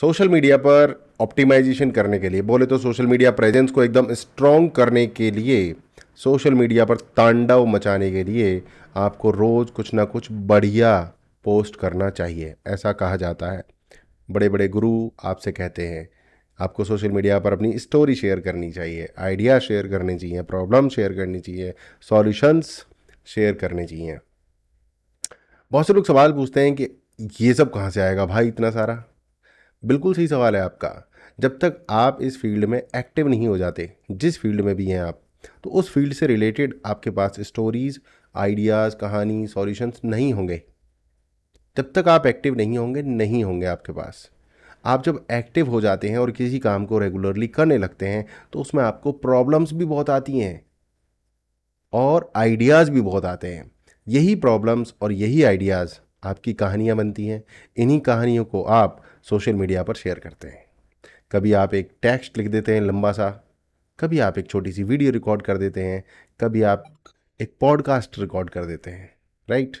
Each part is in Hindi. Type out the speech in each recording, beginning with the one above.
सोशल मीडिया पर ऑप्टिमाइजेशन करने के लिए बोले तो सोशल मीडिया प्रेजेंस को एकदम स्ट्रॉन्ग करने के लिए सोशल मीडिया पर तांडव मचाने के लिए आपको रोज़ कुछ ना कुछ बढ़िया पोस्ट करना चाहिए ऐसा कहा जाता है बड़े बड़े गुरु आपसे कहते हैं आपको सोशल मीडिया पर अपनी स्टोरी शेयर करनी चाहिए आइडिया शेयर करने चाहिए प्रॉब्लम शेयर करनी चाहिए सॉल्यूशंस शेयर करने चाहिए बहुत से लोग सवाल पूछते हैं कि ये सब कहाँ से आएगा भाई इतना सारा बिल्कुल सही सवाल है आपका जब तक आप इस फील्ड में एक्टिव नहीं हो जाते जिस फील्ड में भी हैं आप तो उस फील्ड से रिलेटेड आपके पास स्टोरीज़ आइडियाज़ कहानी सॉल्यूशंस नहीं होंगे जब तक आप एक्टिव नहीं होंगे नहीं होंगे आपके पास आप जब एक्टिव हो जाते हैं और किसी काम को रेगुलरली करने लगते हैं तो उसमें आपको प्रॉब्लम्स भी बहुत आती हैं और आइडियाज़ भी बहुत आते हैं यही प्रॉब्लम्स और यही आइडियाज़ आपकी कहानियाँ बनती हैं इन्हीं कहानियों को आप सोशल मीडिया पर शेयर करते हैं कभी आप एक टेक्स्ट लिख देते हैं लंबा सा कभी आप एक छोटी सी वीडियो रिकॉर्ड कर देते हैं कभी आप एक पॉडकास्ट रिकॉर्ड कर देते हैं राइट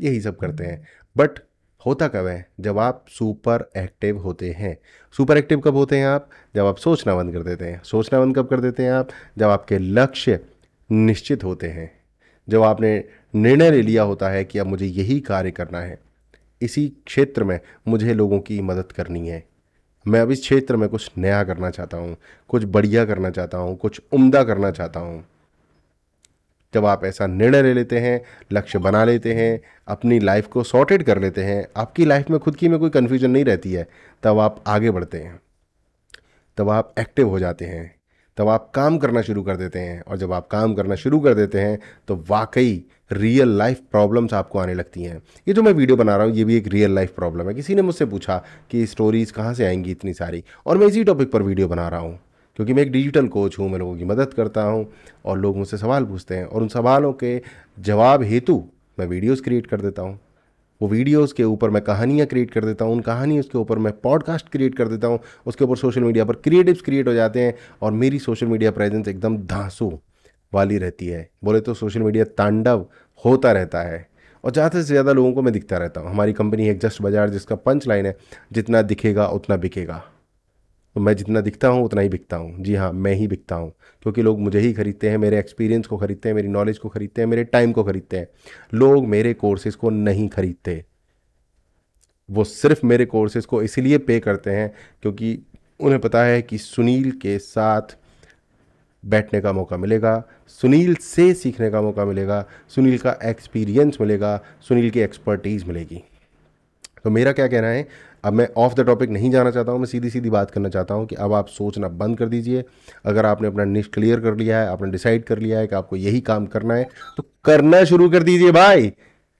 यही सब करते हैं बट होता कब है जब आप सुपर एक्टिव होते हैं सुपर एक्टिव कब होते हैं आप जब आप सोचना बंद कर देते हैं सोचना बंद कब कर देते हैं आप जब आपके लक्ष्य निश्चित होते हैं जब आपने निर्णय ले लिया होता है कि अब मुझे यही कार्य करना है इसी क्षेत्र में मुझे लोगों की मदद करनी है मैं अब इस क्षेत्र में कुछ नया करना चाहता हूँ कुछ बढ़िया करना चाहता हूँ कुछ उम्दा करना चाहता हूँ जब आप ऐसा निर्णय ले लेते हैं लक्ष्य बना लेते हैं अपनी लाइफ को सॉर्टेड कर लेते हैं आपकी लाइफ में खुद की में कोई कन्फ्यूजन नहीं रहती है तब आप आगे बढ़ते हैं तब आप एक्टिव हो जाते हैं तब आप काम करना शुरू कर देते हैं और जब आप काम करना शुरू कर देते हैं तो वाकई रियल लाइफ प्रॉब्लम्स आपको आने लगती हैं ये जो मैं वीडियो बना रहा हूँ ये भी एक रियल लाइफ प्रॉब्लम है किसी ने मुझसे पूछा कि स्टोरीज़ कहाँ से आएंगी इतनी सारी और मैं इसी टॉपिक पर वीडियो बना रहा हूँ क्योंकि मैं एक डिजिटल कोच हूँ मैं लोगों की मदद करता हूँ और लोग मुझसे सवाल पूछते हैं और उन सवालों के जवाब हेतु मैं वीडियोज़ क्रिएट कर देता हूँ वो वीडियोस के ऊपर मैं कहानियाँ क्रिएट कर देता हूँ उन कहानियों के ऊपर मैं पॉडकास्ट क्रिएट कर देता हूँ उसके ऊपर सोशल मीडिया पर क्रिएटिव्स क्रिएट हो जाते हैं और मेरी सोशल मीडिया प्रेजेंस एकदम धांसू वाली रहती है बोले तो सोशल मीडिया तांडव होता रहता है और ज़्यादा से ज़्यादा लोगों को मैं दिखता रहता हूँ हमारी कंपनी है जस्ट बाजार जिसका पंच लाइन है जितना दिखेगा उतना बिकेगा तो मैं जितना दिखता हूँ उतना ही बिकता हूँ जी हाँ मैं ही बिकता हूँ क्योंकि लोग मुझे ही खरीदते हैं मेरे एक्सपीरियंस को खरीदते हैं मेरी नॉलेज को खरीदते हैं मेरे टाइम को खरीदते हैं लोग मेरे कोर्सेज़ को नहीं खरीदते वो सिर्फ मेरे कोर्सेज़ को इसलिए पे करते हैं क्योंकि उन्हें पता है कि सुनील के साथ बैठने का मौका मिलेगा सुनील से सीखने का मौका मिलेगा सुनील का एक्सपीरियंस मिलेगा सुनील की एक्सपर्टीज़ मिलेगी तो मेरा क्या कहना है अब मैं ऑफ द टॉपिक नहीं जाना चाहता हूँ मैं सीधी सीधी बात करना चाहता हूँ कि अब आप सोचना बंद कर दीजिए अगर आपने अपना निश क्लियर कर लिया है आपने डिसाइड कर लिया है कि आपको यही काम करना है तो करना शुरू कर दीजिए भाई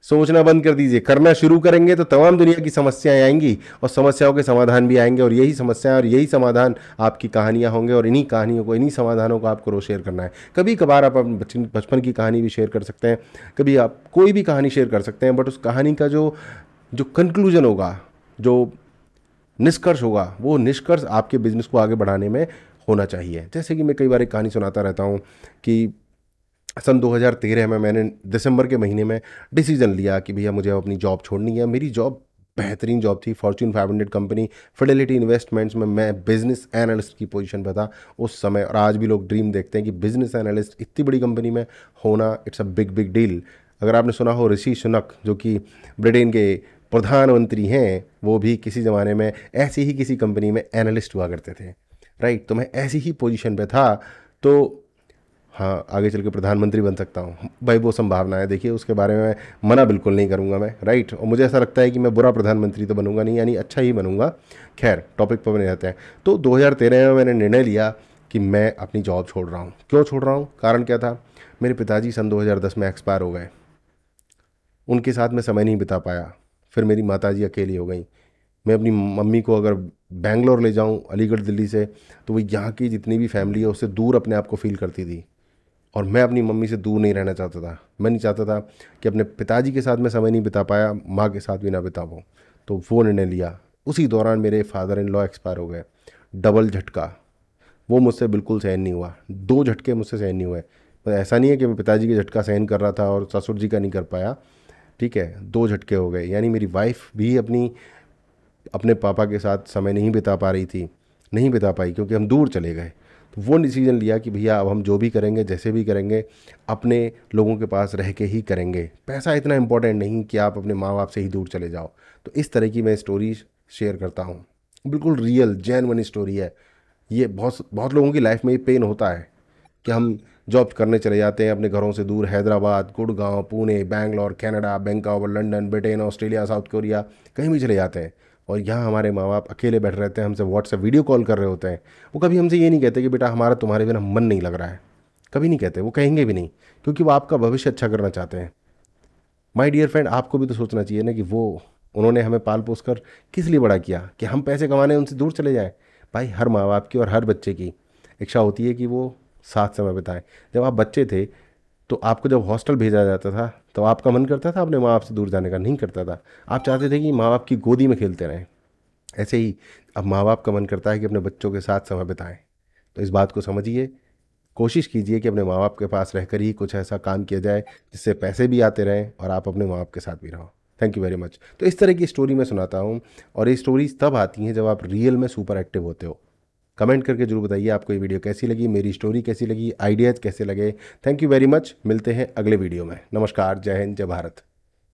सोचना बंद कर दीजिए करना शुरू करेंगे तो तमाम दुनिया की समस्याएं आएंगी और समस्याओं के समाधान भी आएंगे और यही समस्याएं और यही समाधान आपकी कहानियां होंगे और इन्हीं कहानियों को इन्हीं समाधानों को आपको रोज शेयर करना है कभी कभार आप अपने बचपन की कहानी भी शेयर कर सकते हैं कभी आप कोई भी कहानी शेयर कर सकते हैं बट उस कहानी का जो जो कंक्लूजन होगा जो निष्कर्ष होगा वो निष्कर्ष आपके बिजनेस को आगे बढ़ाने में होना चाहिए जैसे कि मैं कई बार एक कहानी सुनाता रहता हूँ कि सन 2013 में मैंने दिसंबर के महीने में डिसीजन लिया कि भैया मुझे अपनी जॉब छोड़नी है मेरी जॉब बेहतरीन जॉब थी फॉर्च्यून 500 कंपनी फिडेलिटी इन्वेस्टमेंट्स में मैं बिजनेस एनालिस्ट की पोजीशन पर था उस समय और आज भी लोग ड्रीम देखते हैं कि बिजनेस एनालिस्ट इतनी बड़ी कंपनी में होना it's a big big deal अगर आपने सुना हो ऋषि सुनक जो कि ब्रिटेन के प्रधानमंत्री हैं वो भी किसी ज़माने में ऐसी ही किसी कंपनी में एनालिस्ट हुआ करते थे राइट तो मैं ऐसी ही पोजीशन पे था तो हाँ आगे चल के प्रधानमंत्री बन सकता हूँ भाई वो संभावना है देखिए उसके बारे में मना बिल्कुल नहीं करूँगा मैं राइट और मुझे ऐसा लगता है कि मैं बुरा प्रधानमंत्री तो बनूंगा नहीं यानी अच्छा ही बनूंगा खैर टॉपिक पर बने रहते हैं तो 2013 में मैंने निर्णय लिया कि मैं अपनी जॉब छोड़ रहा हूँ क्यों छोड़ रहा हूँ कारण क्या था मेरे पिताजी सन 2010 में एक्सपायर हो गए उनके साथ मैं समय नहीं बिता पाया फिर मेरी माता जी अकेली हो गई मैं अपनी मम्मी को अगर बैंगलोर ले जाऊँ अलीगढ़ दिल्ली से तो वो यहाँ की जितनी भी फैमिली है उससे दूर अपने आप को फील करती थी और मैं अपनी मम्मी से दूर नहीं रहना चाहता था मैं नहीं चाहता था कि अपने पिताजी के साथ मैं समय नहीं बिता पाया माँ के साथ भी ना बिता पाऊँ तो वो निर्णय लिया उसी दौरान मेरे फादर इन लॉ एक्सपायर हो गए डबल झटका वो मुझसे बिल्कुल सहन नहीं हुआ दो झटके मुझसे सहन नहीं हुए ऐसा नहीं है कि मैं पिताजी के झटका सहन कर रहा था और ससुर जी का नहीं कर पाया ठीक है दो झटके हो गए यानी मेरी वाइफ भी अपनी अपने पापा के साथ समय नहीं बिता पा रही थी नहीं बिता पाई क्योंकि हम दूर चले गए तो वो डिसीजन लिया कि भैया अब हम जो भी करेंगे जैसे भी करेंगे अपने लोगों के पास रह के ही करेंगे पैसा इतना इम्पोर्टेंट नहीं कि आप अपने माँ बाप से ही दूर चले जाओ तो इस तरह की मैं स्टोरी शेयर करता हूँ बिल्कुल रियल जैन स्टोरी है ये बहुत बहुत लोगों की लाइफ में ये पेन होता है कि हम जॉब करने चले जाते हैं अपने घरों से दूर Hyderabad Gurgaon Pune Bangalore Canada Bangkok London Britain Australia South Korea कहीं भी चले जाते हैं और यहाँ हमारे माँ बाप अकेले बैठे रहते हैं हमसे व्हाट्सएप वीडियो कॉल कर रहे होते हैं वो कभी हमसे ये नहीं कहते कि बेटा हमारा तुम्हारे बिना मन नहीं लग रहा है कभी नहीं कहते वो कहेंगे भी नहीं क्योंकि वो आपका भविष्य अच्छा करना चाहते हैं माई डियर फ्रेंड आपको भी तो सोचना चाहिए ना कि वो उन्होंने हमें पाल पोस कर किस लिए बड़ा किया कि हम पैसे कमाने उनसे दूर चले जाएँ भाई हर माँ बाप की और हर बच्चे की इच्छा होती है कि वो साथ समय बिताएं जब आप बच्चे थे तो आपको जब हॉस्टल भेजा जाता था तो आपका मन करता था अपने माँ बाप से दूर जाने का नहीं करता था आप चाहते थे कि माँ बाप की गोदी में खेलते रहें ऐसे ही अब माँ बाप का मन करता है कि अपने बच्चों के साथ समय बिताएं तो इस बात को समझिए कोशिश कीजिए कि अपने माँ बाप के पास रहकर ही कुछ ऐसा काम किया जाए जिससे पैसे भी आते रहें और आप अपने माँ बाप के साथ भी रहो थैंक यू वेरी मच तो इस तरह की स्टोरी मैं सुनाता हूँ और ये स्टोरीज तब आती हैं जब आप रियल में सुपर एक्टिव होते हो कमेंट करके जरूर बताइए आपको ये वीडियो कैसी लगी मेरी स्टोरी कैसी लगी आइडियाज़ कैसे लगे थैंक यू वेरी मच मिलते हैं अगले वीडियो में नमस्कार जय हिंद जय भारत